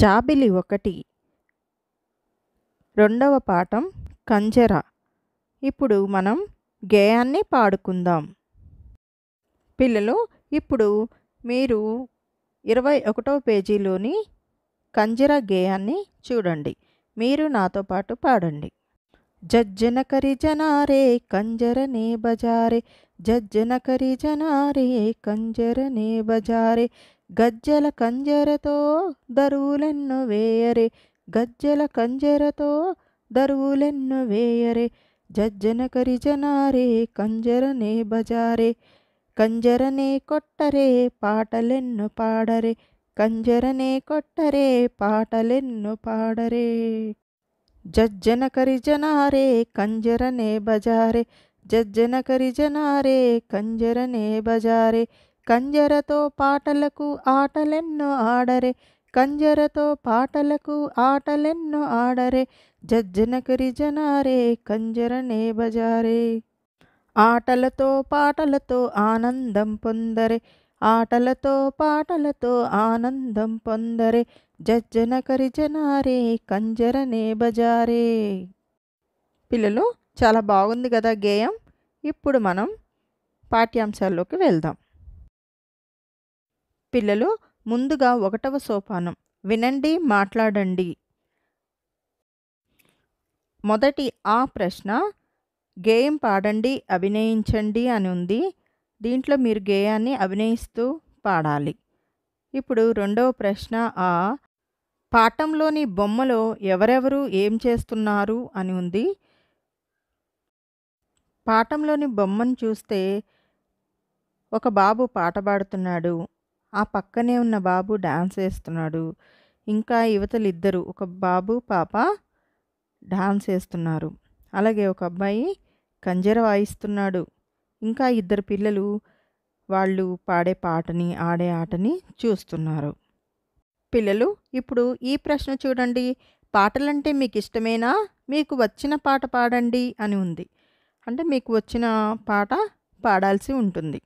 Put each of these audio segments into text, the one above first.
జాబిలి ఒకటి రెండవ పాఠం కంజర ఇప్పుడు మనం గేయాన్ని పాడుకుందాం పిల్లలు ఇప్పుడు మీరు ఇరవై ఒకటవ పేజీలోని కంజర గేయాన్ని చూడండి మీరు నాతో పాటు పాడండి జజ్జన కరి జనారే కంజరనే బజారే జజ్జన కరి జనారే కంజరనే బజారే గజ్జల కంజరతో దరువులెన్ను వేయరే గజ్జల కంజరతో దరువులెన్ను వేయరే జజ్జన కరిజనారే కంజరనే బజారే కంజరనే కొట్టరే పాటలెన్ను పాడరే కంజరనే కొట్టరే పాటలెన్ను పాడరే జజ్జన కరిజనారే కంజరనే బజారే జజ్జన కరిజనారే కంజరనే బజారే కంజరతో పాటలకు ఆటలెన్నో ఆడరే కంజరతో పాటలకు ఆటలెన్నో ఆడరే జజ్జన కంజర కంజరనే బజారే ఆటలతో పాటలతో ఆనందం పొందరే ఆటలతో పాటలతో ఆనందం పొందరే జజ్జన కంజర కంజరనే బజారే పిల్లలు చాలా బాగుంది కదా గేయం ఇప్పుడు మనం పాఠ్యాంశాల్లోకి వెళ్దాం పిల్లలు ముందుగా ఒకటవ సోపానం వినండి మాట్లాడండి మొదటి ఆ ప్రశ్న గేయం పాడండి అభినయించండి అని ఉంది దీంట్లో మీరు గేయాన్ని అభినయిస్తూ పాడాలి ఇప్పుడు రెండవ ప్రశ్న ఆ పాఠంలోని బొమ్మలో ఎవరెవరు ఏం చేస్తున్నారు అని ఉంది పాఠంలోని బొమ్మను చూస్తే ఒక బాబు పాట పాడుతున్నాడు ఆ పక్కనే ఉన్న బాబు డాన్స్ వేస్తున్నాడు ఇంకా యువతలు ఇద్దరు ఒక బాబు పాప డాన్స్ వేస్తున్నారు అలాగే ఒక అబ్బాయి కంజర వాయిస్తున్నాడు ఇంకా ఇద్దరు పిల్లలు వాళ్ళు పాడే పాటని ఆడే ఆటని చూస్తున్నారు పిల్లలు ఇప్పుడు ఈ ప్రశ్న చూడండి పాటలంటే మీకు ఇష్టమేనా మీకు వచ్చిన పాట పాడండి అని ఉంది అంటే మీకు వచ్చిన పాట పాడాల్సి ఉంటుంది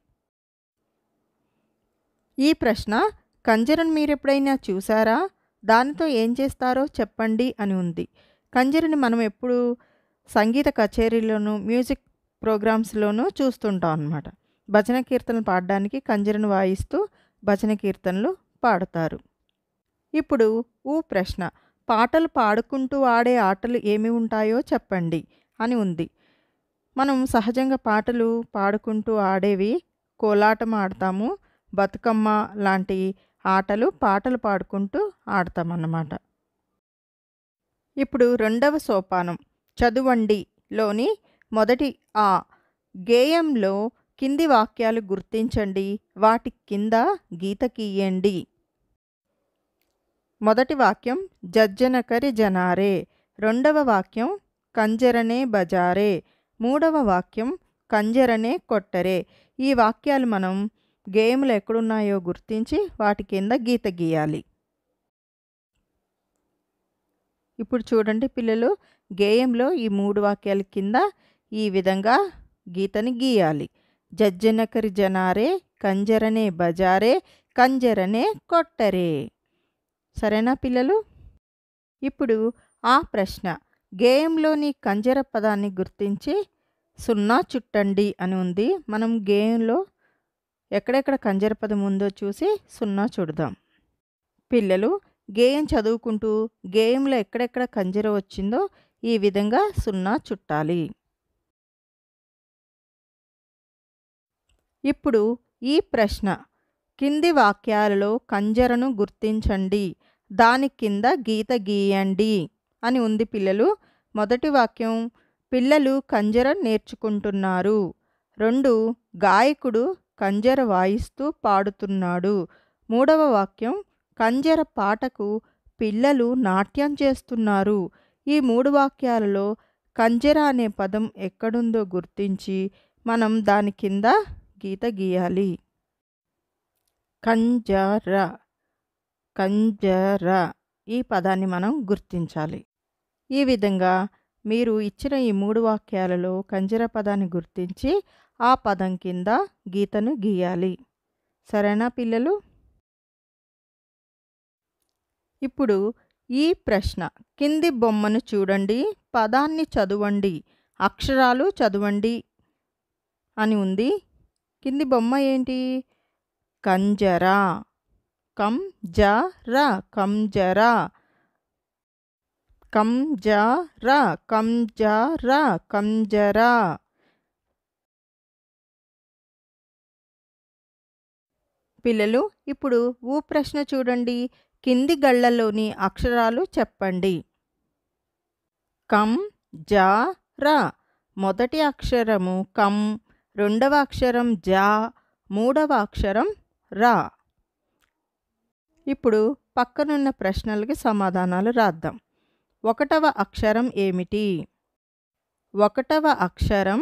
ఈ ప్రశ్న మీరు మీరెప్పుడైనా చూసారా దానితో ఏం చేస్తారో చెప్పండి అని ఉంది కంజరని మనం ఎప్పుడు సంగీత కచేరీలోనూ మ్యూజిక్ ప్రోగ్రామ్స్లోనూ చూస్తుంటాం అన్నమాట భజన కీర్తనలు పాడడానికి కంజరను వాయిస్తూ భజన కీర్తనలు పాడతారు ఇప్పుడు ఊ ప్రశ్న పాటలు పాడుకుంటూ ఆడే ఆటలు ఏమి ఉంటాయో చెప్పండి అని ఉంది మనం సహజంగా పాటలు పాడుకుంటూ ఆడేవి కోలాటం ఆడతాము బతుకమ్మ లాంటి ఆటలు పాటలు పాడుకుంటూ ఆడతామన్నమాట ఇప్పుడు రెండవ సోపానం చదువండిలోని మొదటి ఆ గేయంలో కింది వాక్యాలు గుర్తించండి వాటి కింద గీత గీయండి మొదటి వాక్యం జజ్జనకరి జనారే రెండవ వాక్యం కంజరనే బజారే మూడవ వాక్యం కంజరనే కొట్టరే ఈ వాక్యాలు మనం గేమ్లు ఎక్కడున్నాయో గుర్తించి వాటి కింద గీత గీయాలి ఇప్పుడు చూడండి పిల్లలు గేయంలో ఈ మూడు వాక్యాల కింద ఈ విధంగా గీతని గీయాలి జజ్జనకరి జనారే కంజరనే బజారే కంజరనే కొట్టరే సరేనా పిల్లలు ఇప్పుడు ఆ ప్రశ్న గేయంలోని కంజర పదాన్ని గుర్తించి సున్నా చుట్టండి అని ఉంది మనం గేయంలో ఎక్కడెక్కడ కంజరపదం ఉందో చూసి సున్నా చూడదాం పిల్లలు గేయం చదువుకుంటూ గేయంలో ఎక్కడెక్కడ కంజర వచ్చిందో ఈ విధంగా సున్నా చుట్టాలి ఇప్పుడు ఈ ప్రశ్న కింది వాక్యాలలో కంజరను గుర్తించండి దాని కింద గీత గీయండి అని ఉంది పిల్లలు మొదటి వాక్యం పిల్లలు కంజర నేర్చుకుంటున్నారు రెండు గాయకుడు కంజర వాయిస్తూ పాడుతున్నాడు మూడవ వాక్యం కంజర పాటకు పిల్లలు నాట్యం చేస్తున్నారు ఈ మూడు వాక్యాలలో కంజర అనే పదం ఎక్కడుందో గుర్తించి మనం దాని కింద గీత గీయాలి కంజర కంజర ఈ పదాన్ని మనం గుర్తించాలి ఈ విధంగా మీరు ఇచ్చిన ఈ మూడు వాక్యాలలో కంజర పదాన్ని గుర్తించి ఆ పదం కింద గీతను గీయాలి సరేనా పిల్లలు ఇప్పుడు ఈ ప్రశ్న కింది బొమ్మను చూడండి పదాన్ని చదవండి అక్షరాలు చదవండి అని ఉంది కింది బొమ్మ ఏంటి కంజరా కం జ ర కంజరా ర కంజరా కంజరా పిల్లలు ఇప్పుడు ఊ ప్రశ్న చూడండి కింది గళ్ళలోని అక్షరాలు చెప్పండి కం జా రా మొదటి అక్షరము కం రెండవ అక్షరం జా మూడవ అక్షరం రా ఇప్పుడు పక్కనున్న ప్రశ్నలకి సమాధానాలు రాద్దాం ఒకటవ అక్షరం ఏమిటి ఒకటవ అక్షరం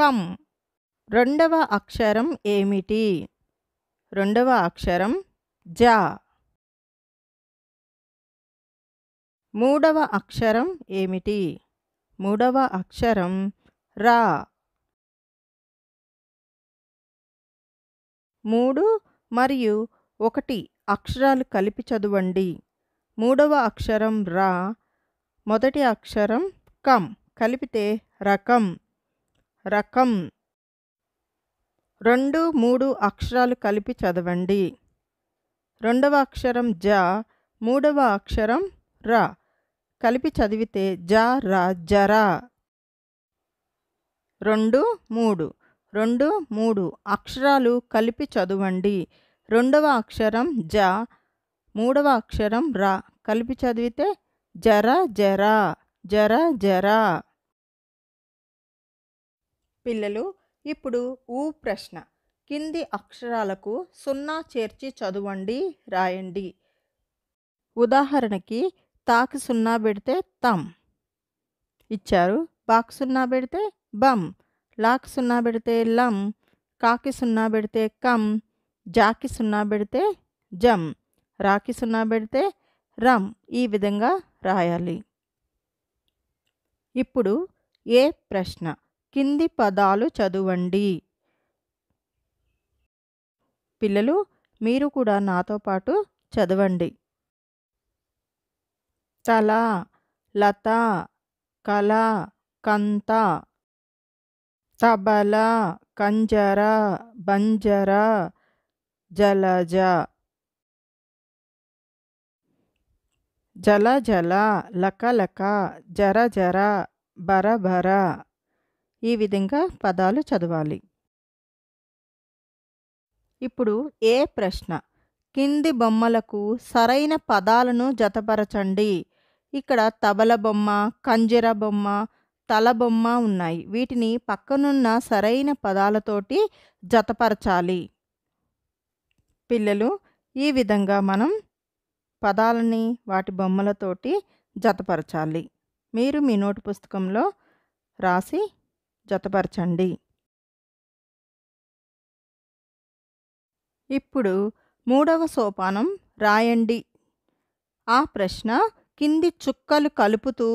కం రెండవ అక్షరం ఏమిటి రెండవ అక్షరం జా మూడవ అక్షరం ఏమిటి మూడవ అక్షరం రా మూడు మరియు ఒకటి అక్షరాలు కలిపి చదవండి మూడవ అక్షరం రా మొదటి అక్షరం కం కలిపితే రకం రకం రెండు మూడు అక్షరాలు కలిపి చదవండి రెండవ అక్షరం జ మూడవ అక్షరం రా కలిపి చదివితే జ రా జరా రెండు మూడు రెండు మూడు అక్షరాలు కలిపి చదవండి రెండవ అక్షరం జ మూడవ అక్షరం రా కలిపి చదివితే జర జరా జర జరా పిల్లలు ఇప్పుడు ఊ ప్రశ్న కింది అక్షరాలకు సున్నా చేర్చి చదవండి రాయండి ఉదాహరణకి తాకి సున్నా పెడితే తమ్ ఇచ్చారు బాక్ సున్నా పెడితే బమ్ లాక్ సున్నా పెడితే లం కాకి సున్నా పెడితే కమ్ జాకి సున్నా పెడితే జమ్ రాకి సున్నా పెడితే రమ్ ఈ విధంగా రాయాలి ఇప్పుడు ఏ ప్రశ్న కింది పదాలు చదవండి పిల్లలు మీరు కూడా నాతో పాటు చదవండి తల లత కళ కంత తబల కంజర బంజర జలజ జల జల లక లక జర జర బర బర ఈ విధంగా పదాలు చదవాలి ఇప్పుడు ఏ ప్రశ్న కింది బొమ్మలకు సరైన పదాలను జతపరచండి ఇక్కడ తబల బొమ్మ కంజర బొమ్మ తల బొమ్మ ఉన్నాయి వీటిని పక్కనున్న సరైన పదాలతోటి జతపరచాలి పిల్లలు ఈ విధంగా మనం పదాలని వాటి బొమ్మలతోటి జతపరచాలి మీరు మీ నోటు పుస్తకంలో రాసి జతపరచండి ఇప్పుడు మూడవ సోపానం రాయండి ఆ ప్రశ్న కింది చుక్కలు కలుపుతూ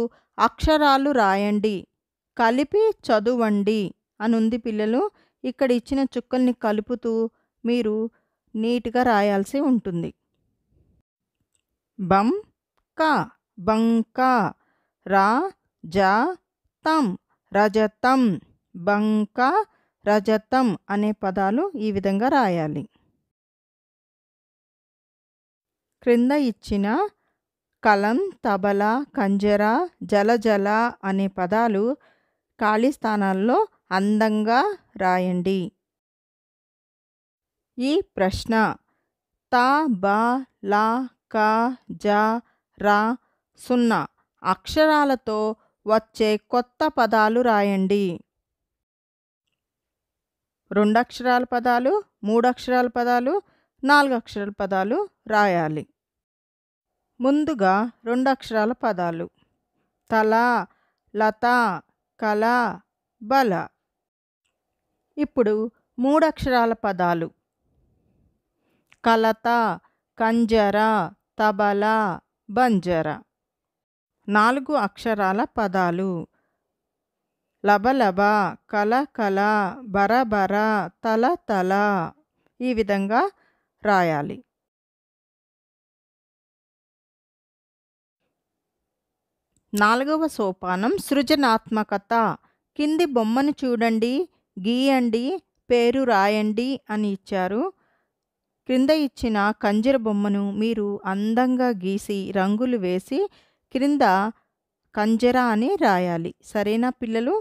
అక్షరాలు రాయండి కలిపి చదువండి అనుంది పిల్లలు ఇక్కడ ఇచ్చిన చుక్కల్ని కలుపుతూ మీరు నీట్గా రాయాల్సి ఉంటుంది బం క బంక రా జ తం రజతం బంక రజతం అనే పదాలు ఈ విధంగా రాయాలి క్రింద ఇచ్చిన కలం తబల కంజర జలజల అనే పదాలు ఖాళీ స్థానాల్లో అందంగా రాయండి ఈ ప్రశ్న త బ లా క జ రా సున్నా అక్షరాలతో వచ్చే కొత్త పదాలు రాయండి రెండక్షరాల పదాలు మూడక్షరాల పదాలు నాలుగు అక్షరాల పదాలు రాయాలి ముందుగా రెండు అక్షరాల పదాలు తల లత కళ బల ఇప్పుడు మూడక్షరాల పదాలు కలత కంజర తబల బంజరా నాలుగు అక్షరాల పదాలు లబలబ కల కల బరబర తల తల ఈ విధంగా రాయాలి నాలుగవ సోపానం సృజనాత్మకత కింది బొమ్మను చూడండి గీయండి పేరు రాయండి అని ఇచ్చారు క్రింద ఇచ్చిన కంజర బొమ్మను మీరు అందంగా గీసి రంగులు వేసి క్రింద కంజరా అని రాయాలి సరేనా పిల్లలు